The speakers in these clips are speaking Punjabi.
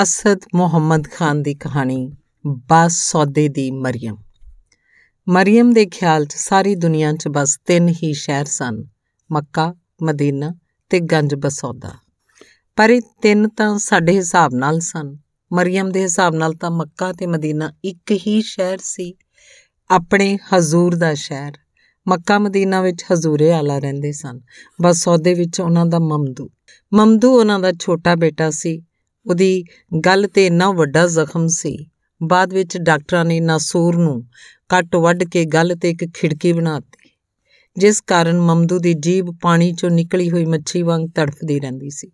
ਅਸਦ ਮੁਹੰਮਦ ਖਾਨ ਦੀ ਕਹਾਣੀ ਬਸ ਸੌਦੇ ਦੀ ਮਰੀਮ ਮਰੀਮ ਦੇ ਖਿਆਲ 'ਚ ਸਾਰੀ ਦੁਨੀਆ 'ਚ ਬਸ ਤਿੰਨ ਹੀ ਸ਼ਹਿਰ ਸਨ ਮੱਕਾ ਮਦੀਨਾ ਤੇ ਗੰਜ ਬਸੌਦਾ ਪਰ ਇਹ ਤਿੰਨ ਤਾਂ ਸਾਡੇ ਹਿਸਾਬ ਨਾਲ ਸਨ ਮਰੀਮ ਦੇ ਹਿਸਾਬ ਨਾਲ ਤਾਂ ਮੱਕਾ ਤੇ ਮਦੀਨਾ ਇੱਕ ਹੀ ਸ਼ਹਿਰ ਸੀ ਆਪਣੇ ਹਜ਼ੂਰ ਦਾ ਸ਼ਹਿਰ ਮੱਕਾ ਮਦੀਨਾ ਵਿੱਚ ਹਜ਼ੂਰੇ ਆਲਾ ਰਹਿੰਦੇ ਸਨ ਬਸ ਸੌਦੇ ਵਿੱਚ ਉਹਨਾਂ ਦਾ ਮਮਦੂ ਮਮਦੂ ਉਹਨਾਂ ਦਾ ਛੋਟਾ ਬੇਟਾ ਸੀ ਉਹਦੀ ਗੱਲ ਤੇ ਇੰਨਾ ਵੱਡਾ ਜ਼ਖਮ ਸੀ ਬਾਅਦ ਵਿੱਚ ਡਾਕਟਰਾਂ ਨੇ ਨਾਸੂਰ ਨੂੰ ਕੱਟ ਵੱਢ ਕੇ ਗੱਲ ਤੇ ਇੱਕ ਖਿੜਕੀ ਬਣਾਤੀ ਜਿਸ ਕਾਰਨ ਮਮਦੂ ਦੀ ਜੀਬ ਪਾਣੀ ਚੋਂ ਨਿਕਲੀ ਹੋਈ ਮੱਛੀ ਵਾਂਗ ਤੜਫਦੀ ਰਹਿੰਦੀ ਸੀ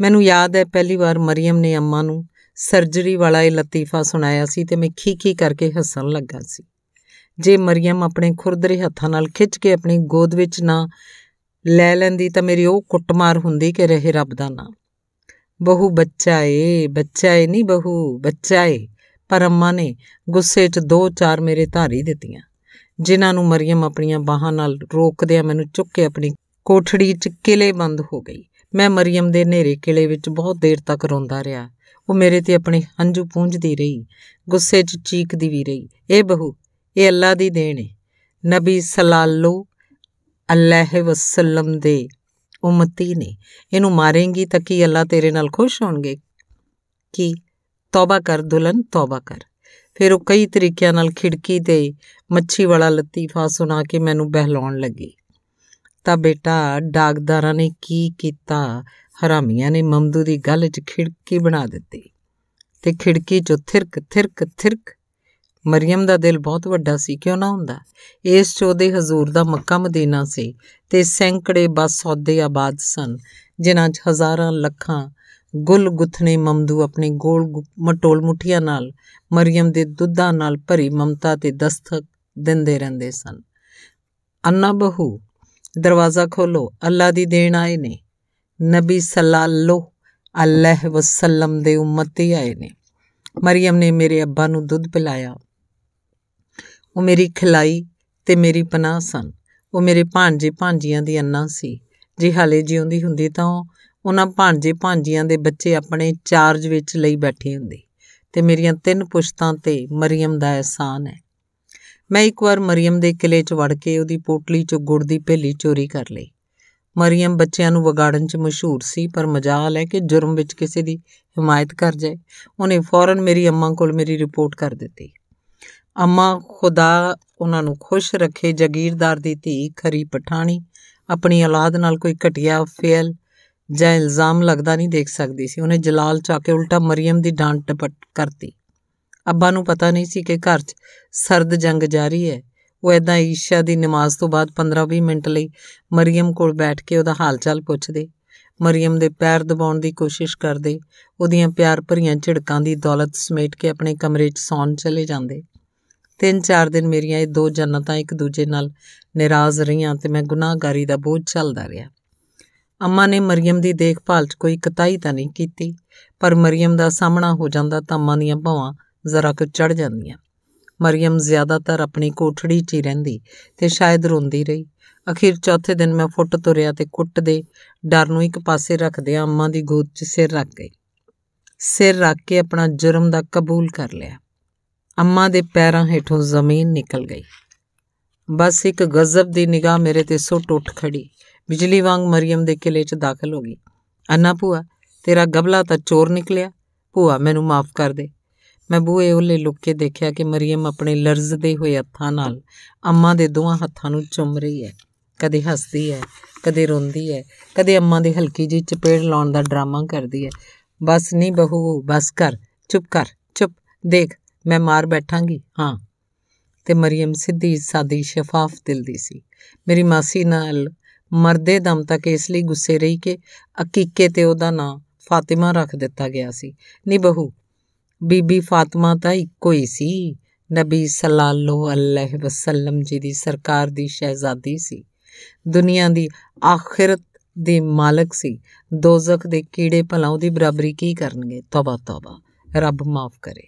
ਮੈਨੂੰ ਯਾਦ ਹੈ ਪਹਿਲੀ ਵਾਰ ਮਰੀਮ ਨੇ ਅੰਮਾ ਨੂੰ ਸਰਜਰੀ ਵਾਲਾ ਇਹ ਲਤੀਫਾ ਸੁਣਾਇਆ ਸੀ ਤੇ ਮੈਂ ਖੀਖੀ ਕਰਕੇ ਹੱਸਣ ਲੱਗਾ ਸੀ ਜੇ ਮਰੀਮ ਆਪਣੇ ਖੁਰਦਰੇ ਹੱਥਾਂ ਨਾਲ ਖਿੱਚ ਕੇ ਆਪਣੀ ਗੋਦ ਵਿੱਚ ਨਾ ਲੈ ਲੈਂਦੀ ਤਾਂ ਮੇਰੀ ਉਹ ਕੁੱਟਮਾਰ ਹੁੰਦੀ ਕਿ ਰਹੇ ਰੱਬ ਦਾ ਨਾਮ ਬਹੂ ਬੱਚਾ ਏ ਬੱਚਾ ਏ ਨਹੀਂ ਬਹੂ ਬੱਚਾ ਏ ਪਰ ਅੰਮਾ ਨੇ ਗੁੱਸੇ 'ਚ ਦੋ ਚਾਰ ਮੇਰੇ ਧਾਰੀ ਦਿੱਤੀਆਂ ਜਿਨ੍ਹਾਂ ਨੂੰ ਮਰੀਮ ਆਪਣੀਆਂ ਬਾਹਾਂ ਨਾਲ ਰੋਕਦੇ ਆ ਮੈਨੂੰ ਚੁੱਕ ਕੇ ਆਪਣੀ ਕੋਠੜੀ 'ਚ ਕਿਲੇ ਬੰਦ ਹੋ ਗਈ ਮੈਂ ਮਰੀਮ ਦੇ ਨੇਰੇ ਕਿਲੇ ਵਿੱਚ ਬਹੁਤ ਦੇਰ ਤੱਕ ਰੋਂਦਾ ਰਿਹਾ ਉਹ ਮੇਰੇ ਤੇ ਆਪਣੇ ਹੰਝੂ ਪੂੰਝਦੀ ਰਹੀ ਗੁੱਸੇ 'ਚ ਚੀਕਦੀ ਵੀ ਰਹੀ ਇਹ ਬਹੂ ਇਹ ਅੱਲਾ ਦੀ ਦੇਣ ਹੈ ਨਬੀ ਸਲਾਲੂ ਅਲੈਹ ਵਸੱਲਮ ਦੇ ਉਮਤੀ ਨੇ ਇਹਨੂੰ ਮਾਰੇਂਗੀ ਤਾਂ ਕੀ ਅੱਲਾ ਤੇਰੇ ਨਾਲ ਖੁਸ਼ ਹੋਣਗੇ ਕੀ ਤੌਬਾ ਕਰ ਦੁਲਨ ਤੌਬਾ ਕਰ ਫਿਰ ਉਹ ਕਈ ਤਰੀਕਿਆਂ ਨਾਲ ਖਿੜਕੀ ਤੇ ਮੱਛੀ ਵਾਲਾ ਲਤੀਫਾ ਸੁਣਾ ਕੇ ਮੈਨੂੰ ਬਹਿਲਾਉਣ ਲੱਗੀ ਤਾਂ ਬੇਟਾ ਡਾਕਦਾਰਾਂ ਨੇ ਕੀ ਕੀਤਾ ਹਰਾਮੀਆਂ ਨੇ ਮਮਦੂ ਦੀ ਗੱਲ 'ਚ ਖਿੜਕੀ ਬਣਾ ਦਿੱਤੀ ਤੇ ਖਿੜਕੀ 'ਚ ਥਿਰਕ ਥਿਰਕ ਥਿਰਕ ਮਰੀਮ ਦਾ ਦਿਲ ਬਹੁਤ ਵੱਡਾ ਸੀ ਕਿਉਂ ਨਾ ਹੁੰਦਾ ਇਸ ਚੋਦੇ ਹਜ਼ੂਰ ਦਾ ਮੱਕਾ ਮਦੀਨਾ ਸੀ ਤੇ ਸੈਂਕੜੇ ਬਸ ਸੌਦੇ ਆਬਾਦ ਸਨ ਜਿਨ੍ਹਾਂ 'ਚ ਹਜ਼ਾਰਾਂ ਲੱਖਾਂ ਗੁੱਲ ਗੁਥਨੇ ਮਮਦੂ ਆਪਣੇ ਗੋਲ ਮਟੋਲ ਮੁਠੀਆਂ ਨਾਲ ਮਰੀਮ ਦੇ ਦੁੱਧਾਂ ਨਾਲ ਭਰੀ ਮਮਤਾ ਤੇ ਦਸਤਕ ਦਿੰਦੇ ਰਹਿੰਦੇ ਸਨ ਅੰਨਾ ਬਹੂ ਦਰਵਾਜ਼ਾ ਖੋਲੋ ਅੱਲਾ ਦੀ ਦੇਣ ਆਏ ਨੇ ਨਬੀ ਸੱਲੱਲੋ ਅਲੈਹ ਵਸੱਲਮ ਦੇ ਉਮਤੀ ਆਏ ਨੇ ਮਰੀਮ ਨੇ ਮੇਰੇ ਅੱਬਾ ਨੂੰ ਦੁੱਧ ਪਿਲਾਇਆ ਉਹ ਮੇਰੀ ਖਲਾਈ ਤੇ ਮੇਰੀ ਪਨਾਹ ਸਨ ਉਹ ਮੇਰੇ ਭਾਂਜੇ ਭਾਂਜੀਆਂ ਦੀ ਅੰਨਾ ਸੀ ਜੇ ਹਾਲੇ ਜਿਉਂਦੀ ਹੁੰਦੀ ਤਾਂ ਉਹਨਾਂ ਭਾਂਜੇ ਭਾਂਜੀਆਂ ਦੇ ਬੱਚੇ ਆਪਣੇ ਚਾਰਜ ਵਿੱਚ ਲਈ ਬੈਠੇ ਹੁੰਦੇ ਤੇ ਮੇਰੀਆਂ ਤਿੰਨ ਪੁਸ਼ਤਾਂ ਤੇ ਮਰੀਮ ਦਾ ਇਹਸਾਨ ਹੈ ਮੈਂ ਇੱਕ ਵਾਰ ਮਰੀਮ ਦੇ ਕਿਲੇ 'ਚ ਵੜ ਕੇ ਉਹਦੀ ਪੋਟਲੀ 'ਚੋਂ ਗੁੜ ਦੀ ਭੇਲੀ ਚੋਰੀ ਕਰ ਲਈ ਮਰੀਮ ਬੱਚਿਆਂ ਨੂੰ ਵਿਗਾੜਨ 'ਚ ਮਸ਼ਹੂਰ ਸੀ ਪਰ ਮਜਾਲ ਹੈ ਕਿ ਜੁਰਮ ਵਿੱਚ ਕਿਸੇ ਦੀ ਹਮਾਇਤ ਕਰ ਜਾਏ ਉਹਨੇ ਫੌਰਨ ਮੇਰੀ ਅੰਮਾ ਕੋਲ ਮੇਰੀ ਰਿਪੋਰਟ ਕਰ ਦਿੱਤੀ ਅਮਾ ਖੁਦਾ ਉਹਨਾਂ ਨੂੰ ਖੁਸ਼ ਰੱਖੇ ਜ਼ਗੀਰਦਾਰ ਦੀ ਧੀ ਖਰੀ ਪਠਾਣੀ ਆਪਣੀ ਔਲਾਦ ਨਾਲ ਕੋਈ ਘਟਿਆ ਫੇਲ ਜਾਂ ਇਲਜ਼ਾਮ ਲੱਗਦਾ ਨਹੀਂ ਦੇਖ ਸਕਦੀ ਸੀ ਉਹਨੇ ਜਲਾਲ ਚਾ ਕੇ ਉਲਟਾ ਮਰੀਮ ਦੀ ਡਾਂਟ ਟਪਟ ਕਰਤੀ ਅੱਬਾ ਨੂੰ ਪਤਾ ਨਹੀਂ ਸੀ ਕਿ ਘਰ 'ਚ ਸਰਦ ਜੰਗ ਜਾਰੀ ਹੈ ਉਹ ਐਦਾਂ ਈਸ਼ਾ ਦੀ ਨਮਾਜ਼ ਤੋਂ ਬਾਅਦ 15-20 ਮਿੰਟ ਲਈ ਮਰੀਮ ਕੋਲ ਬੈਠ ਕੇ ਉਹਦਾ ਹਾਲਚਾਲ ਪੁੱਛਦੇ ਮਰੀਮ ਦੇ ਪੈਰ ਦਬਾਉਣ ਦੀ ਕੋਸ਼ਿਸ਼ ਕਰਦੇ ਉਹਦੀਆਂ ਪਿਆਰ ਭਰੀਆਂ ਝਿੜਕਾਂ ਦੀ ਦੌਲਤ ਸਮੇਟ ਕੇ ਆਪਣੇ ਕਮਰੇ 'ਚ ਸੌਣ ਚਲੇ ਜਾਂਦੇ ਤਿੰਨ ਚਾਰ ਦਿਨ ਮੇਰੀਆਂ ਇਹ ਦੋ ਜੰਨਤਾਂ ਇੱਕ ਦੂਜੇ ਨਾਲ ਨਿਰਾਜ਼ ਰਹੀਆਂ ਤੇ ਮੈਂ ਗੁਨਾਹਗਾਰੀ ਦਾ ਬੋਝ ਚੱਲਦਾ ਰਿਹਾ ਅੰਮਾ ਨੇ ਮਰੀਮ ਦੀ ਦੇਖਭਾਲ 'ਚ ਕੋਈ ਕਤਾਈ ਤਾਂ ਨਹੀਂ ਕੀਤੀ ਪਰ ਮਰੀਮ ਦਾ ਸਾਹਮਣਾ ਹੋ ਜਾਂਦਾ ਤਾਂ ਅੰਮਾ ਦੀਆਂ ਭਾਵਾਂ ਜ਼ਰਾ ਕੁ ਚੜ ਜਾਂਦੀਆਂ ਮਰੀਮ ਜ਼ਿਆਦਾਤਰ ਆਪਣੀ ਕੋਠੜੀ 'ਚ ਹੀ ਰਹਿੰਦੀ ਤੇ ਸ਼ਾਇਦ ਰੋਂਦੀ ਰਹੀ ਅਖੀਰ ਚੌਥੇ ਦਿਨ ਮੈਂ ਫੁੱਟ ਤੁਰਿਆ ਤੇ ਕੁੱਟ ਦੇ ਡਰ ਨੂੰ ਇੱਕ ਪਾਸੇ ਆ ਅੰਮਾ ਦੀ ਗੋਦ 'ਚ ਸਿਰ ਰੱਖ ਗਈ ਸਿਰ ਰੱਖ ਕੇ ਆਪਣਾ ਜੁਰਮ ਦਾ ਕਬੂਲ ਕਰ ਲਿਆ ਅੰਮਾ ਦੇ ਪੈਰਾਂ ਹੇਠੋਂ ਜ਼ਮੀਨ ਨਿਕਲ ਗਈ ਬਸ ਇੱਕ ਗਜ਼ਬ ਦੀ ਨਿਗਾਹ ਮੇਰੇ ਤੇ ਸੁੱਟ ਉੱਠ ਖੜੀ ਬਿਜਲੀ ਵਾਂਗ ਮਰੀਮ ਦੇ ਕਿਲੇ 'ਚ ਦਾਖਲ ਹੋ ਗਈ ਅੰਨਾ ਭੂਆ ਤੇਰਾ ਗਬਲਾ ਤਾਂ ਚੋਰ ਨਿਕਲਿਆ ਭੂਆ ਮੈਨੂੰ ਮਾਫ ਕਰ ਦੇ ਮੈਂ ਬੂਏ ਉਹਲੇ ਲੁੱਕ ਕੇ ਦੇਖਿਆ ਕਿ ਮਰੀਮ ਆਪਣੇ ਲਰਜ਼ਦੇ ਹੋਏ ਹੱਥਾਂ ਨਾਲ ਅੰਮਾ ਦੇ ਦੋਹਾਂ ਹੱਥਾਂ ਨੂੰ ਚੁੰਮ ਰਹੀ ਹੈ ਕਦੇ ਹੱਸਦੀ ਹੈ ਕਦੇ ਰੋਂਦੀ ਹੈ ਕਦੇ ਅੰਮਾ ਦੇ ਹਲਕੀ ਜਿਹੀ ਚਪੇੜ ਲਾਉਣ ਦਾ ਡਰਾਮਾ ਕਰਦੀ ਹੈ ਬਸ ਨਹੀਂ ਬਹੂ ਬਸ ਕਰ ਚੁੱਪ ਕਰ ਚੁੱਪ ਦੇਖ ਮੈਂ ਮਾਰ ਬੈਠਾਂਗੀ ਹਾਂ ਤੇ ਮਰੀਮ ਸਿੱਧੀ ਸਾਦੀ ਸ਼ਫਾਫ ਦਿਲ ਦੀ ਸੀ ਮੇਰੀ ਮਾਸੀ ਨਾਲ ਮਰਦੇ ਦਮ ਤੱਕ ਇਸ ਲਈ ਗੁੱਸੇ ਰਹੀ ਕਿ ਅਕੀਕੇ ਤੇ ਉਹਦਾ ਨਾਂ ਫਾਤਿਮਾ ਰੱਖ ਦਿੱਤਾ ਗਿਆ ਸੀ ਨਹੀਂ ਬਹੂ ਬੀਬੀ ਫਾਤਿਮਾ ਤਾਂ ਇੱਕੋ ਹੀ ਸੀ ਨਬੀ ਸੱਲੱਲਾਹੁ ਅਲੈਹ ਵਸੱਲਮ ਜੀ ਦੀ ਸਰਕਾਰ ਦੀ ਸ਼ਹਿਜ਼ਾਦੀ ਸੀ ਦੁਨੀਆ ਦੀ ਆਖਿਰਤ ਦੇ ਮਾਲਕ ਸੀ ਦੋਜ਼ਖ ਦੇ ਕੀੜੇ ਭਲਾ ਉਹਦੀ ਬਰਾਬਰੀ ਕੀ ਕਰਨਗੇ ਤੋਬਾ ਤੋਬਾ ਰੱਬ ਮਾਫ ਕਰੇ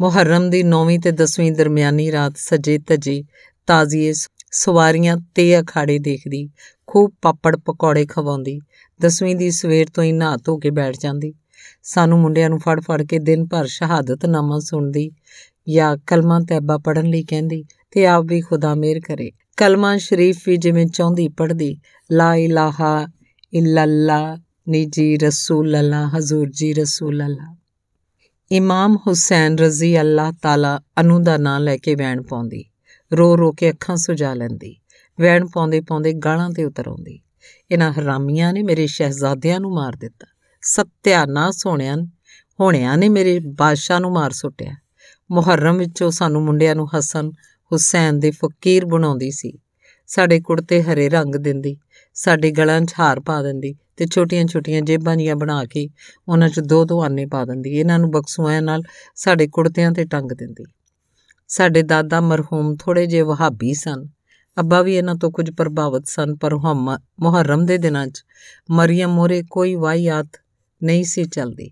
ਮੁਹਰਮ ਦੀ 9ਵੀਂ ਤੇ 10ਵੀਂ ਦਰਮਿਆਨੀ ਰਾਤ ਸਜੇ ਤਜੇ ਤਾਜ਼ੀਏ ਸਵਾਰੀਆਂ ਤੇ ਅਖਾੜੇ ਦੇਖਦੀ ਖੂਬ ਪਾਪੜ ਪਕੌੜੇ ਖਵਾਉਂਦੀ 10ਵੀਂ ਦੀ ਸਵੇਰ ਤੋਂ ਹੀ ਨਹਾ ਧੋ ਕੇ ਬੈਠ ਜਾਂਦੀ ਸਾਨੂੰ ਮੁੰਡਿਆਂ ਨੂੰ ਫੜ ਫੜ ਕੇ ਦਿਨ ਭਰ ਸ਼ਹਾਦਤ ਨਾਮਾ ਸੁਣਦੀ ਜਾਂ ਕਲਮਾ ਤੈਬਾ ਪੜਨ ਲਈ ਕਹਿੰਦੀ ਤੇ ਆਪ ਵੀ ਖੁਦਾ ਮਿਹਰ ਕਰੇ ਕਲਮਾ ਸ਼ਰੀਫ ਵੀ ਜਿਵੇਂ ਚਾਹੁੰਦੀ ਪੜਦੀ ਲਾ ਇਲਾਹਾ ਇਲੱਲਾ ਨਿਜੀ ਰਸੂਲ ਅੱਲਾ ਹਜ਼ੂਰ ਜੀ ਰਸੂਲ ਅੱਲਾ ਇਮਾਮ ਹੁਸੈਨ ਰਜ਼ੀ ਅੱਲਾ ਤਾਲਾ ਅਨੂ ਦਾ ਨਾਂ ਲੈ ਕੇ ਵੈਣ ਪਾਉਂਦੀ ਰੋ ਰੋ ਕੇ ਅੱਖਾਂ ਸੁਜਾ ਲੈਂਦੀ ਵੈਣ ਪਾਉਂਦੇ ਪਾਉਂਦੇ ਗਾਲਾਂ ਤੇ ਉਤਰ ਆਉਂਦੀ ਇਹਨਾਂ ਹਰਾਮੀਆਂ ਨੇ ਮੇਰੇ ਸ਼ਹਿਜ਼ਾਦਿਆਂ ਨੂੰ ਮਾਰ ਦਿੱਤਾ ਸਤਿਆ ਨਾ ਸੋਹਣਿਆਂ ਹੋਣਿਆਂ ਨੇ ਮੇਰੇ ਬਾਦਸ਼ਾਹ ਨੂੰ ਮਾਰ ਸੁੱਟਿਆ ਮੁਹਰਮ ਵਿੱਚੋਂ ਸਾਨੂੰ ਮੁੰਡਿਆਂ ਨੂੰ ਹਸਨ ਹੁਸੈਨ ਦੇ ਫਕੀਰ ਬਣਾਉਂਦੀ ਸੀ ਸਾਡੇ ਕੁੜਤੇ ਹਰੇ ਰੰਗ ਦਿੰਦੀ ਸਾਡੇ ਗਲਾਂ 'ਚ ਹਾਰ ਪਾ ਦਿੰਦੀ ਤੇ ਛੋਟੀਆਂ-ਛੋਟੀਆਂ ਜੇਬਾਂ ਜੀਆਂ ਬਣਾ ਕੇ ਉਹਨਾਂ 'ਚ ਦੋ ਦੋ ਆਨੇ ਪਾ ਦਿੰਦੀ ਇਹਨਾਂ ਨੂੰ ਬਕਸੂਆਂ ਨਾਲ ਸਾਡੇ ਕੁੜਤਿਆਂ ਤੇ ਟੰਗ ਦਿੰਦੀ ਸਾਡੇ ਦਾਦਾ ਮਰਹੂਮ ਥੋੜੇ ਜਿਹੇ ਵਹਾਬੀ ਸਨ ਅੱਬਾ ਵੀ ਇਹਨਾਂ ਤੋਂ ਕੁਝ ਪ੍ਰਭਾਵਿਤ ਸਨ ਪਰ ਮੁਹਰਮ ਦੇ ਦਿਨਾਂ 'ਚ ਮਰੀਮ ਮੋਰੇ ਕੋਈ ਵਾਇਆਤ ਨਹੀਂ ਸੀ ਚੱਲਦੀ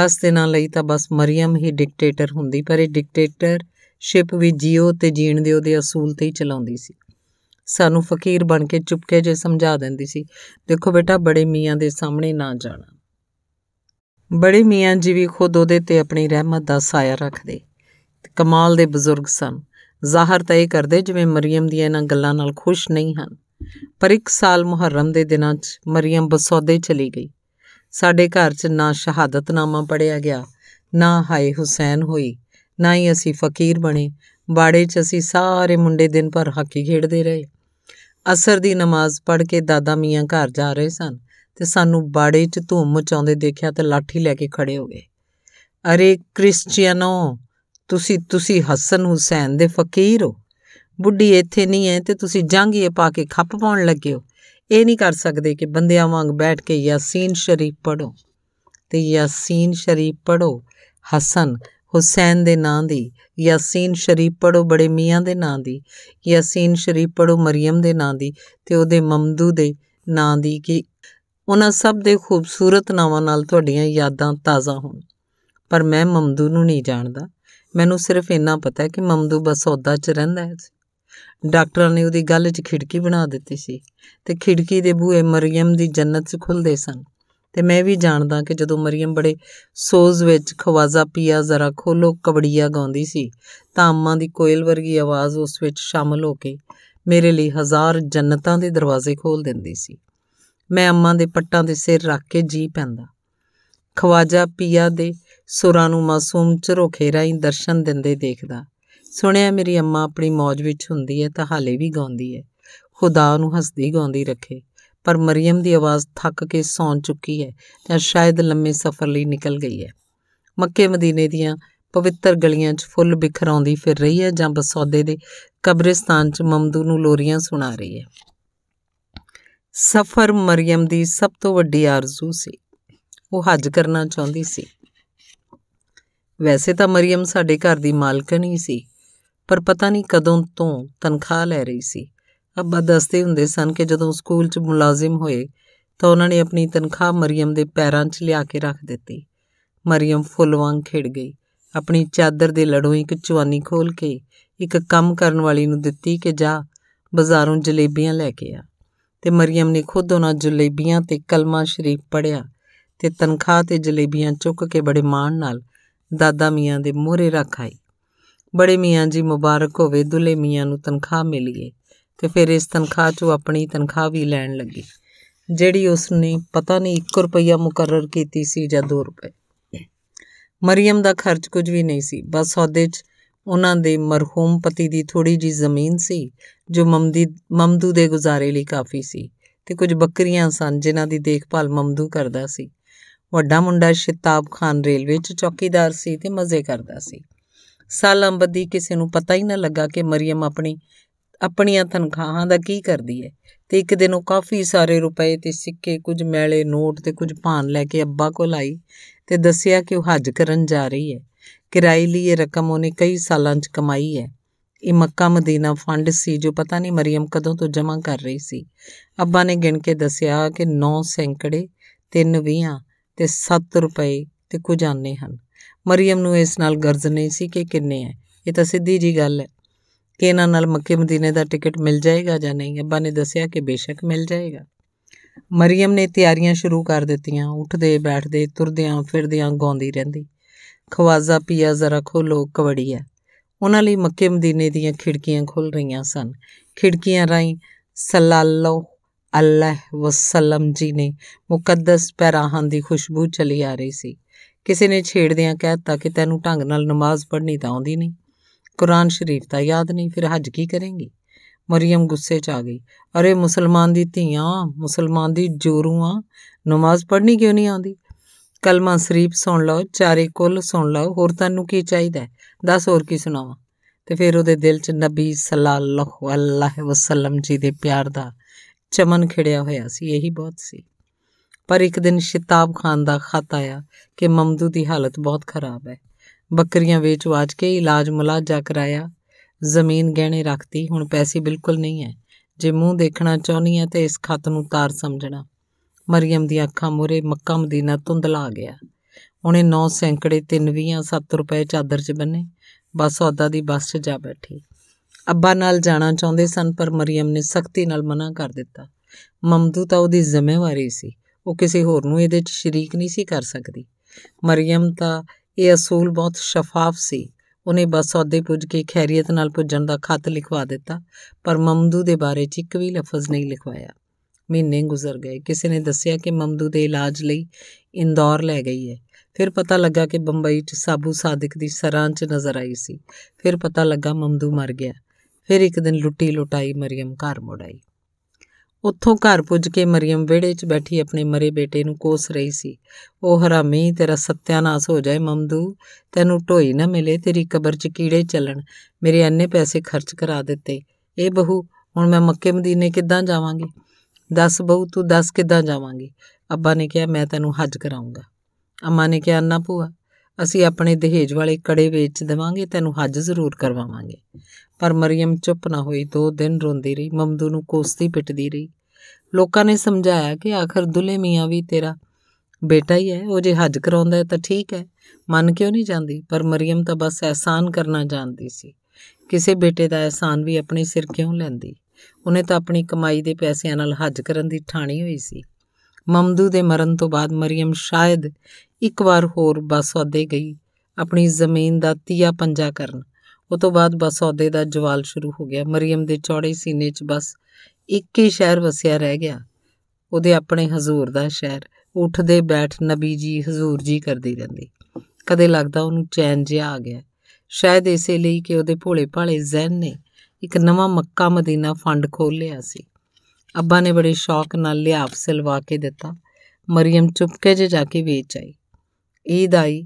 10 ਦਿਨਾਂ ਲਈ ਤਾਂ ਬਸ ਮਰੀਮ ਹੀ ਡਿਕਟੇਟਰ ਹੁੰਦੀ ਪਰ ਇਹ ਡਿਕਟੇਟਰ ਸ਼ਿਪ ਵੀ ਜੀਓ ਤੇ ਜੀਣ ਦੇ ਉਹਦੇ ਅਸੂਲ ਤੇ ਹੀ ਚਲਾਉਂਦੀ ਸੀ ਸਾਨੂੰ ਫਕੀਰ ਬਣ ਕੇ ਚੁੱਪਕੇ ਜੇ ਸਮਝਾ ਦਿੰਦੀ ਸੀ ਦੇਖੋ ਬੇਟਾ ਬੜੇ ਮੀਆਂ ਦੇ ਸਾਹਮਣੇ ਨਾ ਜਾਣਾ ਬੜੇ ਮੀਆਂ ਜੀ ਵੀ ਖੁਦ ਉਹਦੇ ਤੇ ਆਪਣੀ ਰਹਿਮਤ ਦਾ ਸਾਇਆ ਰੱਖਦੇ ਕਮਾਲ ਦੇ ਬਜ਼ੁਰਗ ਸਨ ਜ਼ਾਹਰ ਤਾਂ ਇਹ ਕਰਦੇ ਜਿਵੇਂ ਮਰੀਮ ਦੀਆਂ ਇਹਨਾਂ ਗੱਲਾਂ ਨਾਲ ਖੁਸ਼ ਨਹੀਂ ਹਨ ਪਰ ਇੱਕ ਸਾਲ ਮੁਹਰਮ ਦੇ ਦਿਨਾਂ 'ਚ ਮਰੀਮ ਬਸੌਦੇ ਚਲੀ ਗਈ ਸਾਡੇ ਘਰ 'ਚ ਨਾ ਸ਼ਹਾਦਤਨਾਮਾ ਪੜਿਆ ਗਿਆ ਨਾ ਹਾਏ ਹੁਸੈਨ ਹੋਈ ਨਾ ਹੀ ਅਸੀਂ ਫਕੀਰ ਬਣੇ ਬਾੜੇ 'ਚ ਅਸੀਂ ਸਾਰੇ ਮੁੰਡੇ ਦਿਨ ਭਰ ਹਾਕੀ ਖੇਡਦੇ ਰਹੇ ਅਸਰ ਦੀ ਨਮਾਜ਼ ਪੜ ਕੇ ਦਾਦਾ ਮੀਆਂ ਘਰ ਜਾ ਰਹੇ ਸਨ ਤੇ ਸਾਨੂੰ ਬਾੜੇ 'ਚ ਧੂਮ ਮਚਾਉਂਦੇ ਦੇਖਿਆ ਤੇ ਲਾਠੀ ਲੈ ਕੇ ਖੜੇ ਹੋ ਗਏ ਅਰੇ ਕ੍ਰਿਸਚੀਅਨੋ ਤੁਸੀਂ ਤੁਸੀਂ ਹਸਨ ਹੁਸੈਨ ਦੇ ਫਕੀਰ ਹੋ ਬੁੱਢੀ ਇੱਥੇ ਨਹੀਂ ਐ ਤੇ ਤੁਸੀਂ ਜਾਂਗੀਏ ਪਾ ਕੇ ਖੱਪ ਪਾਉਣ ਲੱਗੇ ਹੋ ਇਹ ਨਹੀਂ ਕਰ ਸਕਦੇ ਕਿ ਬੰਦਿਆਂ ਵਾਂਗ ਬੈਠ ਕੇ ਯਾਸੀਨ ਸ਼ਰੀਫ ਪੜੋ ਤੇ ਯਾਸੀਨ ਸ਼ਰੀਫ ਪੜੋ ਹਸਨ ਹੁਸੈਨ ਦੇ ਨਾਂ ਦੀ ਯਾਸੀਨ ਸ਼ਰੀਫ ਪੜੋ ਬੜੇ ਮੀਆਂ ਦੇ ਨਾਂ ਦੀ ਯਾਸੀਨ ਸ਼ਰੀਫ ਪੜੋ ਮਰੀਮ ਦੇ ਨਾਂ ਦੀ ਤੇ ਉਹਦੇ ਮਮਦੂ ਦੇ ਨਾਂ ਦੀ ਕਿ ਉਹਨਾਂ ਸਭ ਦੇ ਖੂਬਸੂਰਤ ਨਾਵਾਂ ਨਾਲ ਤੁਹਾਡੀਆਂ ਯਾਦਾਂ ਤਾਜ਼ਾ ਹੋਣ ਪਰ ਮੈਂ ਮਮਦੂ ਨੂੰ ਨਹੀਂ ਜਾਣਦਾ ਮੈਨੂੰ ਸਿਰਫ ਇੰਨਾ ਪਤਾ ਹੈ ਕਿ ਮਮਦੂ ਬਸ ਚ ਰਹਿੰਦਾ ਹੈ ਡਾਕਟਰਾਂ ਨੇ ਉਹਦੀ ਗੱਲ 'ਚ ਖਿੜਕੀ ਬਣਾ ਦਿੱਤੀ ਸੀ ਤੇ ਖਿੜਕੀ ਦੇ ਬੂਹੇ ਮਰੀਮ ਦੀ ਜੰਨਤ 'ਚ ਖੁੱਲਦੇ ਸਨ ਤੇ ਮੈਂ ਵੀ ਜਾਣਦਾ ਕਿ ਜਦੋਂ ਮਰੀਮ ਬੜੇ ਸੋਜ਼ ਵਿੱਚ ਖਵਾਜ਼ਾ ਪੀਆ ਜ਼ਰਾ ਖੋਲੋ ਕਬੜੀਆ ਗਾਉਂਦੀ ਸੀ ਤਾਂ ਅੰਮਾ ਦੀ ਕੋਇਲ ਵਰਗੀ ਆਵਾਜ਼ ਉਸ ਵਿੱਚ ਸ਼ਾਮਲ ਹੋ ਕੇ ਮੇਰੇ ਲਈ ਹਜ਼ਾਰ ਜੰਨਤਾਂ ਦੇ ਦਰਵਾਜ਼ੇ ਖੋਲ ਦਿੰਦੀ ਸੀ ਮੈਂ ਅੰਮਾ ਦੇ ਪੱਟਾਂ ਦੇ ਸਿਰ ਰੱਖ ਕੇ ਜੀ ਪੈਂਦਾ ਖਵਾਜਾ ਪੀਆ ਦੇ ਸੁਰਾਂ ਨੂੰ ਮਾਸੂਮ ਝਰੋਖੇ ਰਾਈ ਦਰਸ਼ਨ ਦਿੰਦੇ ਦੇਖਦਾ ਸੁਣਿਆ ਮੇਰੀ ਅੰਮਾ ਆਪਣੀ ਮੌਜ ਵਿੱਚ ਹੁੰਦੀ ਹੈ ਤਾਂ ਹਾਲੇ ਵੀ ਗਾਉਂਦੀ ਹੈ ਖੁਦਾ ਨੂੰ ਹੱਸਦੀ ਗਾਉਂਦੀ ਰੱਖੇ ਪਰ ਮਰੀਮ ਦੀ ਆਵਾਜ਼ ਥੱਕ ਕੇ ਸੌਂ ਚੁੱਕੀ ਹੈ ਜਾਂ ਸ਼ਾਇਦ ਲੰਮੇ ਸਫ਼ਰ ਲਈ ਨਿਕਲ ਗਈ ਹੈ ਮੱਕੇ ਮਦੀਨੇ ਦੀਆਂ ਪਵਿੱਤਰ ਗਲੀਆਂ 'ਚ ਫੁੱਲ ਬਿਖਰਾਉਂਦੀ ਫਿਰ ਰਹੀ ਹੈ ਜਾਂ ਬਸੌਦੇ ਦੇ ਕਬਰਿਸਤਾਨ 'ਚ ਮਮਦੂ ਨੂੰ ਲੋਰੀਆਂ ਸੁਣਾ ਰਹੀ ਹੈ ਸਫ਼ਰ ਮਰੀਮ ਦੀ ਸਭ ਤੋਂ ਵੱਡੀ ਆਰਜ਼ੂ ਸੀ ਉਹ ਹੱਜ ਕਰਨਾ ਚਾਹੁੰਦੀ ਸੀ ਵੈਸੇ ਤਾਂ ਮਰੀਮ ਸਾਡੇ ਘਰ ਦੀ ਮਾਲਕਣ ਹੀ ਸੀ ਪਰ ਪਤਾ ਨਹੀਂ ਕਦੋਂ ਤੋਂ ਤਨਖਾਹ ਲੈ ਰਹੀ ਸੀ ਅੱਬਾ ਦੱਸਦੇ ਹੁੰਦੇ ਸਨ ਕਿ ਜਦੋਂ ਸਕੂਲ 'ਚ ਮੁਲਾਜ਼ਮ ਹੋਏ ਤਾਂ ਉਹਨਾਂ ਨੇ ਆਪਣੀ ਤਨਖਾਹ ਮਰੀਮ ਦੇ ਪੈਰਾਂ 'ਚ ਲਿਆ ਕੇ ਰੱਖ ਦਿੱਤੀ ਮਰੀਮ ਫੁੱਲ ਵਾਂਗ ਖਿੜ ਗਈ ਆਪਣੀ ਚਾਦਰ ਦੇ ਲੜੋਂ ਇੱਕ ਚਵਾਨੀ ਖੋਲ ਕੇ ਇੱਕ ਕੰਮ ਕਰਨ ਵਾਲੀ ਨੂੰ ਦਿੱਤੀ ਕਿ ਜਾ ਬਾਜ਼ਾਰੋਂ ਜਲੇਬੀਆਂ ਲੈ ਕੇ ਆ ਤੇ ਮਰੀਮ ਨੇ ਖੁਦ ਉਹਨਾਂ ਜਲੇਬੀਆਂ ਤੇ ਕਲਮਾ ਸ਼ਰੀਫ ਪੜਿਆ ਤੇ ਤਨਖਾਹ ਤੇ ਜਲੇਬੀਆਂ ਚੁੱਕ ਕੇ ਬੜੇ ਮਾਣ ਨਾਲ ਦਾਦਾ ਮੀਆਂ ਦੇ ਮੋਹਰੇ ਰੱਖ ਆਈ ਬੜੇ ਮੀਆਂ ਜੀ ਮੁਬਾਰਕ ਹੋਵੇ ਦੁਲੇ ਮੀਆਂ ਨੂੰ ਤਨਖਾਹ ਮਿਲੀਏ ਤੇ ਫਿਰ ਇਸ ਤਨਖਾਹ 'ਚੋਂ ਆਪਣੀ ਤਨਖਾਹ ਵੀ ਲੈਣ ਲੱਗੀ ਜਿਹੜੀ ਉਸ ਨੇ ਪਤਾ ਨਹੀਂ 1 ਰੁਪਇਆ ਮੁਕਰਰ ਕੀਤੀ ਸੀ ਜਾਂ 2 ਰੁਪਏ ਮਰੀਮ ਦਾ ਖਰਚ ਕੁਝ ਵੀ ਨਹੀਂ ਸੀ ਬਸ ਸੌਦੇ 'ਚ ਉਹਨਾਂ ਦੇ ਮਰਹੂਮ ਪਤੀ ਦੀ ਥੋੜੀ ਜੀ ਜ਼ਮੀਨ ਸੀ ਜੋ ਮਮਦੀ ਮਮਦੂ ਦੇ ਗੁਜ਼ਾਰੇ ਲਈ ਕਾਫੀ ਸੀ ਤੇ ਕੁਝ ਬੱਕਰੀਆਂ ਸਨ ਜਿਨ੍ਹਾਂ ਦੀ ਦੇਖਭਾਲ ਮਮਦੂ ਕਰਦਾ ਸੀ ਵੱਡਾ ਮੁੰਡਾ ਸ਼ਿਤਾਬ ਖਾਨ ਰੇਲਵੇ 'ਚ ਚੌਕੀਦਾਰ ਸੀ ਤੇ ਮਜ਼ੇ ਕਰਦਾ ਸੀ ਸਾਲਾਂ ਬੱਦੀ ਕਿਸੇ ਨੂੰ ਪਤਾ ਹੀ ਨਾ ਲੱਗਾ ਕਿ ਮਰੀਮ ਆਪਣੀ ਆਪਣੀਆਂ ਤਨਖਾਹਾਂ ਦਾ ਕੀ ਕਰਦੀ ਹੈ ਤੇ ਇੱਕ ਦਿਨ ਉਹ ਕਾਫੀ ਸਾਰੇ ਰੁਪਏ ਤੇ ਸਿੱਕੇ ਕੁਝ ਮੈਲੇ ਨੋਟ ਤੇ ਕੁਝ ਭਾਨ ਲੈ ਕੇ ਅੱਬਾ ਕੋਲ ਆਈ ਤੇ ਦੱਸਿਆ ਕਿ ਉਹ ਹੱਜ ਕਰਨ ਜਾ ਰਹੀ ਹੈ ਕਿਰਾਏ ਲਈ ਇਹ ਰਕਮ ਉਹਨੇ ਕਈ ਸਾਲਾਂ 'ਚ ਕਮਾਈ ਹੈ ਇਹ ਮੱਕਾ ਮਦੀਨਾ ਫੰਡ ਸੀ ਜੋ ਪਤਾ ਨਹੀਂ ਮਰੀਮ ਕਦੋਂ ਤੋਂ ਜਮ੍ਹਾਂ ਕਰ ਰਹੀ ਸੀ ਅੱਬਾ ਨੇ ਗਿਣ ਕੇ ਦੱਸਿਆ ਕਿ 9 ਸੈਂਕੜੇ 3 ਵੀਆਂ ਤੇ 7 ਰੁਪਏ ਤੇ ਕੁਝ ਆਨੇ ਹਨ ਮਰੀਮ ਨੂੰ ਇਸ ਨਾਲ ਗਰਜ਼ ਨਹੀਂ ਸੀ ਕਿ ਕਿੰਨੇ ਹੈ ਇਹ ਤਾਂ ਸਿੱਧੀ ਜੀ ਗੱਲ ਹੈ ਕਿ ਇਹਨਾਂ ਨਾਲ ਮੱਕੇ ਮਦੀਨੇ ਦਾ ਟਿਕਟ ਮਿਲ ਜਾਏਗਾ ਜਾਂ ਨਹੀਂ ਅੱਬਾ ਨੇ ਦੱਸਿਆ ਕਿ ਬੇਸ਼ੱਕ ਮਿਲ ਜਾਏਗਾ ਮਰੀਮ ਨੇ ਤਿਆਰੀਆਂ ਸ਼ੁਰੂ ਕਰ ਦਿੱਤੀਆਂ ਉੱਠਦੇ ਬੈਠਦੇ ਤੁਰਦਿਆਂ ਫਿਰਦਿਆਂ ਗਾਉਂਦੀ ਰਹਿੰਦੀ ਖਵਾਜ਼ਾ ਪੀਆ ਜ਼ਰਾ ਖੋਲੋ ਐ ਉਹਨਾਂ ਲਈ ਮੱਕੇ ਮਦੀਨੇ ਦੀਆਂ ਖਿੜਕੀਆਂ ਖੁੱਲ ਰਹੀਆਂ ਸਨ ਖਿੜਕੀਆਂ ਰਾਈ ਸੱਲਾਲੋ ਅੱਲਾਹ ਵਸੱਲਮ ਜੀ ਨੇ ਮੁਕੱਦਸ ਪੈਰਾਹਾਂ ਦੀ ਖੁਸ਼ਬੂ ਚਲੀ ਆ ਰਹੀ ਸੀ ਕਿਸੇ ਨੇ ਛੇੜਦਿਆਂ ਕਹਿਤਾ ਕਿ ਤੈਨੂੰ ਢੰਗ ਨਾਲ ਨਮਾਜ਼ ਪੜ੍ਹਨੀ ਤਾਂ ਆਉਂਦੀ ਨਹੀਂ ਕੁਰਾਨ ਸ਼ਰੀਫ ਦਾ ਯਾਦ ਨਹੀਂ ਫਿਰ ਹੱਜ ਕੀ ਕਰੇਂਗੀ ਮਰੀਮ ਗੁੱਸੇ 'ਚ ਆ ਗਈ ਅਰੇ ਮੁਸਲਮਾਨ ਦੀ ਧੀਆਂ ਮੁਸਲਮਾਨ ਦੀ ਜੋਰੂਆਂ ਨਮਾਜ਼ ਪੜ੍ਹਨੀ ਕਿਉਂ ਨਹੀਂ ਆਉਂਦੀ ਕਲਮਾ ਸ਼ਰੀਫ ਸੁਣ ਲਓ ਚਾਰੇ ਕੁੱਲ ਸੁਣ ਲਓ ਹੋਰ ਤੁਹਾਨੂੰ ਕੀ ਚਾਹੀਦਾ ਹੈ ਦੱਸ ਹੋਰ ਕੀ ਸੁਣਾਵਾਂ ਤੇ ਫਿਰ ਉਹਦੇ ਦਿਲ 'ਚ ਨਬੀ ਸੱਲੱਲਾਹੁ ਅਲੈਹ ਵਸੱਲਮ ਜੀ ਦੇ ਪਿਆਰ ਦਾ ਚਮਨ ਖਿੜਿਆ ਹੋਇਆ ਸੀ ਇਹੀ ਬਹੁਤ ਸੀ ਪਰ ਇੱਕ ਦਿਨ ਸ਼ਿਤਾਬ ਖਾਨ ਦਾ ਖਤ ਆਇਆ ਕਿ ਮਮਦੂ ਦੀ ਹਾਲਤ ਬਹੁਤ ਖਰਾਬ ਹੈ ਬੱਕਰੀਆਂ ਵੇਚ-ਵਾਚ ਕੇ ਇਲਾਜ ਮੁਲਾਜਾ ਕਰਾਇਆ ਜ਼ਮੀਨ ਗਹਿਣੇ ਰੱਖਤੀ ਹੁਣ ਪੈਸੇ ਬਿਲਕੁਲ ਨਹੀਂ ਹੈ ਜੇ ਮੂੰਹ ਦੇਖਣਾ ਚਾਹਨੀ ਹੈ ਤੇ ਇਸ ਖਤ ਨੂੰ ਤਾਰ ਸਮਝਣਾ ਮਰੀਮ ਦੀਆਂ ਅੱਖਾਂ ਮੋਰੇ ਮੱਕਾ ਮਦੀਨਾ ਧੁੰਦਲਾ ਗਿਆ ਉਹਨੇ 9 ਸੈਂਕੜੇ 7 ਰੁਪਏ ਚਾਦਰ 'ਚ ਬੰਨੇ ਬਸ ਸੌਦਾ ਦੀ ਬਸ 'ਚ ਜਾ ਬੈਠੀ ਅੱਬਾ ਨਾਲ ਜਾਣਾ ਚਾਹੁੰਦੇ ਸਨ ਪਰ ਮਰੀਮ ਨੇ ਸਖਤੀ ਨਾਲ ਮਨਾ ਕਰ ਦਿੱਤਾ ਮਮਦੂ ਤਾਂ ਉਹਦੀ ਜ਼ਿੰਮੇਵਾਰੀ ਸੀ ਉਹ ਕਿਸੇ ਹੋਰ ਨੂੰ ਇਹਦੇ 'ਚ ਸ਼ਰੀਕ ਨਹੀਂ ਸੀ ਕਰ ਸਕਦੀ ਮਰੀਮ ਤਾਂ ਇਹ ਅਸੂਲ ਬਹੁਤ ਸ਼ਫਾਫ ਸੀ ਉਹਨੇ ਬਸ ਸੌਦੇ ਪੁੱਜ ਕੇ ਖੈਰੀਅਤ ਨਾਲ ਪੁੱਜਣ ਦਾ ਖਤ ਲਿਖਵਾ ਦਿੱਤਾ ਪਰ ਮਮਦੂ ਦੇ ਬਾਰੇ 'ਚ ਇੱਕ ਵੀ ਲਫ਼ਜ਼ ਨਹੀਂ ਲਿਖਵਾਇਆ ਮਹੀਨੇ ਗੁਜ਼ਰ ਗਏ ਕਿਸੇ ਨੇ ਦੱਸਿਆ ਕਿ ਮਮਦੂ ਦੇ ਇਲਾਜ ਲਈ ਇੰਦੌਰ ਲੈ ਗਈ ਹੈ ਫਿਰ ਪਤਾ ਲੱਗਾ ਕਿ ਬੰਬਈ 'ਚ ਸਾਬੂ ਸਾਦਿਕ ਦੀ ਸਰਾਂ 'ਚ ਨਜ਼ਰ ਆਈ ਸੀ ਫਿਰ ਪਤਾ ਲੱਗਾ ਮਮਦੂ ਮਰ ਗਿਆ ਫਿਰ ਇੱਕ ਦਿਨ ਲੁੱਟੀ ਲੁਟਾਈ ਮਰੀਮ ਘਰ ਮੁੜ ਉੱਥੋਂ ਘਰ ਪੁੱਜ ਕੇ ਮਰੀਮ ਵਿਹੜੇ 'ਚ ਬੈਠੀ ਆਪਣੇ ਮਰੇ ਬੇਟੇ ਨੂੰ ਕੋਸ ਰਹੀ ਸੀ ਉਹ ਹਰਾਮੀ ਤੇਰਾ ਸਤਿਆਨਾਸ ਹੋ ਜਾਏ ਮਮਦੂ ਤੈਨੂੰ ਢੋਈ ਨਾ ਮਿਲੇ ਤੇਰੀ ਕਬਰ 'ਚ ਕੀੜੇ ਚੱਲਣ ਮੇਰੇ ਅੰਨੇ ਪੈਸੇ ਖਰਚ ਕਰਾ ਦਿੱਤੇ ਇਹ ਬਹੂ ਹੁਣ ਮੈਂ ਮੱਕੇ ਮਦੀਨੇ ਕਿੱਦਾਂ ਜਾਵਾਂਗੀ ਦੱਸ ਬਹੂ ਤੂੰ ਦੱਸ ਕਿੱਦਾਂ ਜਾਵਾਂਗੀ ਅੱਬਾ ਨੇ ਕਿਹਾ ਮੈਂ ਤੈਨੂੰ ਹੱਜ ਕਰਾਉਂਗਾ ਅੰਮਾ ਨੇ ਕਿਹਾ ਨਾ ਭੂਆ ਅਸੀਂ ਆਪਣੇ ਦਹੇਜ ਵਾਲੇ ਕੜੇ ਵੇਚ ਦੇਵਾਂਗੇ ਤੈਨੂੰ ਹੱਜ ਜ਼ਰੂਰ ਕਰਵਾਵਾਂਗੇ ਪਰ ਮਰੀਮ ਚੁੱਪ ਨਾ ਹੋਈ ਦੋ ਦਿਨ ਰੋਂਦੀ ਰਹੀ ਮਮਦੂ ਨੂੰ ਕੋਸਤੀ ਪਿੱਟਦੀ ਰਹੀ ਲੋਕਾਂ ਨੇ ਸਮਝਾਇਆ ਕਿ ਆਖਰ ਦੁਲੇ ਮੀਆਂ ਵੀ ਤੇਰਾ ਬੇਟਾ ਹੀ ਹੈ ਉਹ ਜੇ ਹੱਜ ਕਰਾਉਂਦਾ ਤਾਂ ਠੀਕ ਹੈ ਮੰਨ ਕਿਉਂ ਨਹੀਂ ਜਾਂਦੀ ਪਰ ਮਰੀਮ ਤਾਂ ਬਸ ਅਹਿਸਾਨ ਕਰਨਾ ਜਾਣਦੀ ਸੀ ਕਿਸੇ ਬੇਟੇ ਦਾ ਅਹਿਸਾਨ ਵੀ ਆਪਣੇ ਸਿਰ ਕਿਉਂ ਲੈਂਦੀ ਉਹਨੇ ਤਾਂ ਆਪਣੀ ਕਮਾਈ ਦੇ ਪੈਸਿਆਂ ਨਾਲ ਹੱਜ ਕਰਨ ਦੀ ਠਾਣੀ ਹੋਈ ਸੀ ਮਮਦੂ ਦੇ ਮਰਨ ਤੋਂ ਬਾਅਦ ਮਰੀਮ ਸ਼ਾਇਦ ਇੱਕ ਵਾਰ ਹੋਰ ਬਸੌਦੇ ਗਈ ਆਪਣੀ ਜ਼ਮੀਨ ਦਾ ਤੀਆ ਪੰਜਾ ਕਰਨ ਉਸ ਤੋਂ ਬਾਅਦ ਬਸੌਦੇ ਦਾ ਜਵਾਲ ਸ਼ੁਰੂ ਹੋ ਗਿਆ ਮਰੀਮ ਦੇ ਚੌੜੇ ਸੀਨੇ 'ਚ ਬਸ ਇੱਕ ਹੀ ਸ਼ਹਿਰ ਵਸਿਆ ਰਹਿ ਗਿਆ ਉਹਦੇ ਆਪਣੇ ਹਜ਼ੂਰ ਦਾ ਸ਼ਹਿਰ ਉੱਠਦੇ ਬੈਠ ਨਬੀ ਜੀ ਹਜ਼ੂਰ ਜੀ ਕਰਦੀ ਰਹਿੰਦੀ ਕਦੇ ਲੱਗਦਾ ਉਹਨੂੰ ਚੈਨ ਜਿਹਾ ਆ ਗਿਆ ਸ਼ਾਇਦ ਇਸੇ ਲਈ ਕਿ ਉਹਦੇ ਭੋਲੇ ਭਾਲੇ ਜ਼ਹਿਨ ਨੇ ਇੱਕ ਨਵਾਂ ਮੱਕਾ ਮਦੀਨਾ ਫੰਡ ਖੋਲ ਲਿਆ ਸੀ ਅੱਬਾ ਨੇ ਬੜੇ ਸ਼ੌਕ ਨਾਲ ਲਿਆਫ ਸਿਲਵਾ ਕੇ ਦਿੱਤਾ ਮਰੀਮ ਚੁਪਕੇ ਜੇ ਜਾ ਕੇ ਵੇਚ ਆਈ ਈਦ ਆਈ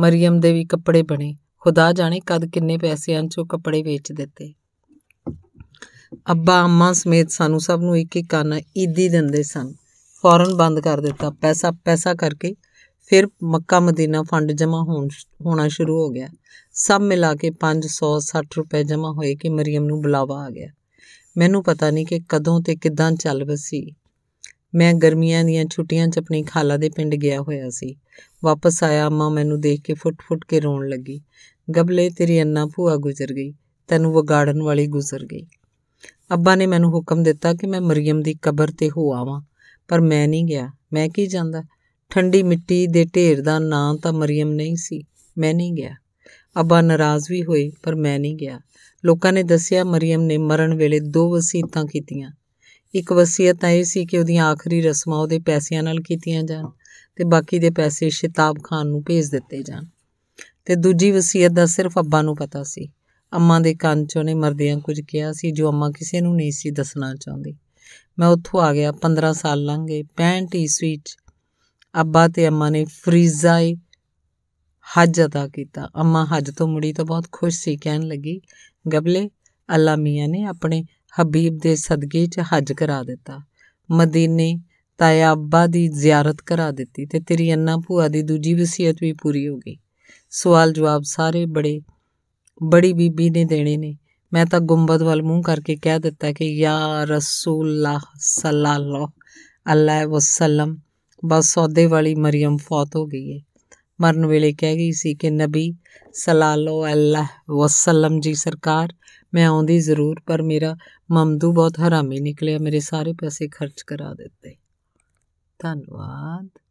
ਮਰੀਮ ਦੇ ਵੀ ਕੱਪੜੇ ਬਣੇ ਖੁਦਾ ਜਾਣੇ ਕਦ ਕਿੰਨੇ ਪੈਸੇ 'ਚੋਂ ਕੱਪੜੇ ਵੇਚ ਦਿੱਤੇ ਅੱਬਾ ਅੰਮਾ ਸਮੇਤ ਸਾਨੂੰ ਸਭ ਨੂੰ ਇੱਕ ਇੱਕ ਕੰਨ ਈਦੀ ਦਿੰਦੇ ਸਨ ਫੌਰਨ ਬੰਦ ਕਰ ਦਿੱਤਾ ਪੈਸਾ ਪੈਸਾ ਕਰਕੇ ਫਿਰ ਮੱਕਾ ਮਦੀਨਾ ਫੰਡ ਜਮ੍ਹਾਂ ਹੋਣਾ ਸ਼ੁਰੂ ਹੋ ਗਿਆ ਸਭ ਮਿਲਾ ਕੇ 560 ਰੁਪਏ ਜਮ੍ਹਾਂ ਹੋਏ ਕਿ ਮਰੀਮ ਨੂੰ ਬੁਲਾਵਾ ਆ ਗਿਆ ਮੈਨੂੰ ਪਤਾ ਨਹੀਂ ਕਿ ਕਦੋਂ ਤੇ ਕਿੱਦਾਂ ਚੱਲ ਵਸੀ ਮੈਂ ਗਰਮੀਆਂ ਦੀਆਂ ਛੁੱਟੀਆਂ 'ਚ ਆਪਣੀ ਖਾਲਾ ਦੇ ਪਿੰਡ ਗਿਆ ਹੋਇਆ ਸੀ ਵਾਪਸ ਆਇਆ ਅੰਮਾ ਮੈਨੂੰ ਦੇਖ ਕੇ ਫੁੱਟ-ਫੁੱਟ ਕੇ ਰੋਣ ਲੱਗੀ ਗਬਲੇ ਤੇਰੀ ਅੰਨਾ ਭੂਆ ਗੁਜ਼ਰ ਗਈ ਤੈਨੂੰ ਵਿਗਾੜਨ ਵਾਲੀ ਗੁਜ਼ਰ ਗਈ ਅੱਬਾ ਨੇ ਮੈਨੂੰ ਹੁਕਮ ਦਿੱਤਾ ਕਿ ਮੈਂ ਮਰੀਮ ਦੀ ਕਬਰ ਤੇ ਹੋ ਆਵਾਂ ਪਰ ਮੈਂ ਨਹੀਂ ਗਿਆ ਮੈਂ ਕੀ ਜਾਂਦਾ ਠੰਡੀ ਮਿੱਟੀ ਦੇ ਢੇਰ ਦਾ ਨਾਂ ਤਾਂ ਮਰੀਮ ਨਹੀਂ ਸੀ ਮੈਂ ਨਹੀਂ ਗਿਆ ਅੱਬਾ ਨਾਰਾਜ਼ ਵੀ ਹੋਏ ਪਰ ਮੈਂ ਨਹੀਂ ਗਿਆ ਲੋਕਾਂ ਨੇ ਦੱਸਿਆ ਮਰੀਮ ਨੇ ਮਰਨ ਵੇਲੇ ਦੋ ਵਸੀਅਤਾਂ ਕੀਤੀਆਂ ਇੱਕ ਵਸੀਅਤ ਤਾਂ ਇਹ ਸੀ ਕਿ ਉਹਦੀਆਂ ਆਖਰੀ ਰਸਮਾਂ ਉਹਦੇ ਪੈਸਿਆਂ ਨਾਲ ਕੀਤੀਆਂ ਜਾਣ ਤੇ ਬਾਕੀ ਦੇ ਪੈਸੇ ਸ਼ਿਤਾਬ ਖਾਨ ਨੂੰ ਭੇਜ ਦਿੱਤੇ ਜਾਣ ਤੇ ਦੂਜੀ ਵਸੀਅਤ ਦਾ ਸਿਰਫ ਅੱਬਾ ਨੂੰ ਪਤਾ ਸੀ ਅੰਮਾ ਦੇ ਕੰਨ 'ਚ ਉਹਨੇ ਮਰਦਿਆਂ ਕੁਝ ਕਿਹਾ ਸੀ ਜੋ ਅੰਮਾ ਕਿਸੇ ਨੂੰ ਨਹੀਂ ਸੀ ਦੱਸਣਾ ਚਾਹੁੰਦੀ ਮੈਂ ਉੱਥੋਂ ਆ ਗਿਆ 15 ਸਾਲ ਲੰਘ ਗਏ 65 ਈਸਵੀ 'ਚ ਅੱਬਾ ਤੇ ਅੰਮਾ ਨੇ ਫਰੀਜ਼ਾਈ ਹੱਜ ਅਦਾ ਕੀਤਾ ਅੰਮਾ ਹੱਜ ਤੋਂ ਮੁੜੀ ਤਾਂ ਬਹੁਤ ਖੁਸ਼ ਸੀ ਕਹਿਣ ਲੱਗੀ ਗਬਲੇ ਅੱਲਾ ਮੀਆਂ ਨੇ ਆਪਣੇ ਹਬੀਬ ਦੇ ਸਦਕੇ 'ਚ ਹੱਜ ਕਰਾ ਦਿੱਤਾ ਮਦੀਨੇ ਤਾਇਆਬਾ ਦੀ ਜ਼ਿਆਰਤ ਕਰਾ ਦਿੱਤੀ ਤੇ ਤੇਰੀ ਅੰਨਾ ਭੂਆ ਦੀ ਦੂਜੀ ਵਸੀਅਤ ਵੀ ਪੂਰੀ ਹੋ ਗਈ ਸਵਾਲ ਜਵਾਬ ਸਾਰੇ ਬੜੇ ਬੜੀ ਬੀਬੀ ਨੇ ਦੇਣੇ ਨੇ ਮੈਂ ਤਾਂ ਗੁੰਬਦ ਵੱਲ ਮੂੰਹ ਕਰਕੇ ਕਹਿ ਦਿੱਤਾ ਕਿ ਯਾ ਰਸੂਲullah ਸੱਲੱਲਾਹੁ ਅਲੈਹ ਵਸੱਲਮ ਬਸ ਸੌਦੇ ਵਾਲੀ ਮਰੀਮ ਫੌਤ ਹੋ ਗਈ ਹੈ ਮਰਨ ਵੇਲੇ ਕਹਿ ਗਈ ਸੀ ਕਿ ਨਬੀ ਸਲਾਲੋ ਅੱਲਾਹ ਵਸੱਲਮ ਜੀ ਸਰਕਾਰ ਮੈਂ ਆਉਂਦੀ ਜ਼ਰੂਰ ਪਰ ਮੇਰਾ ਮਮਦੂ ਬਹੁਤ ਹਰਾਮੀ ਨਿਕਲਿਆ ਮੇਰੇ ਸਾਰੇ ਪੈਸੇ ਖਰਚ ਕਰਾ ਦਿੱਤੇ ਧੰਨਵਾਦ